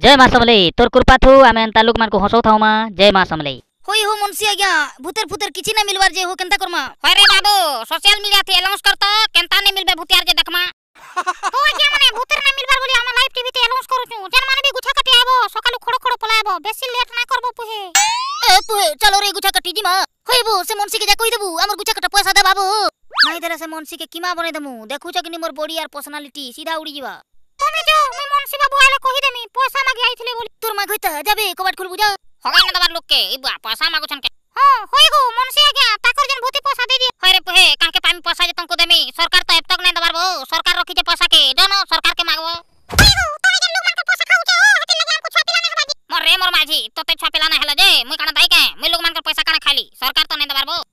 जय माँ समलई तोर कृपा थू आमे एंता लोक मानको हसौ मा जय माँ समलई होई हो मुंसी आज्ञा भूतर फूतेर किछि ना मिलवार जे हो केनता करमा अरे बाबू सोशल मीडिया थे अनाउंस करता केनता ने मिलबे भूतियार जे देखमा होई के माने भूतर ना मिलवार बोली हम लाइव टीवी ते अनाउंस करू छु जन माने भी गुछा काटी आबो सकालु खड़ो खड़ो पलायबो बेसी लेट ना करबो पुहे ए पुहे चलो रे गुछा काटी जिमा होइबो से मुंसी के जा कहि देबू हमर गुछा कटा पैसा दे बाबू नै से নাই के সে बने देमु देखु छ कि नि मोर बॉडी आर पर्सनालिटी सीधा उड़ी जीवा तमे যাও मैं মনসি बाबू आले कहि देमी पैसा যাবে কবাট খুলবু যা হগাই না দাবার লোককে এই পয়সা মাগুছন কে হ্যাঁ হই গো মনসি আজ্ঞা তাকর যেন ভূতি পয়সা দেই হয় রে পহে কাকে পামি পয়সা যে তমকো দেমি সরকার তো এতক নাই দাবার বউ সরকার রখি যে পয়সা কে জানো সরকার কে মাগবো মোর রে মোর মাঝি তোতে ছুয়া পিলা না হেলা যে মুই কানা দাই কে মুই লোক মানকর পয়সা কানা খাইলি সরকার তো নাই দাবার বউ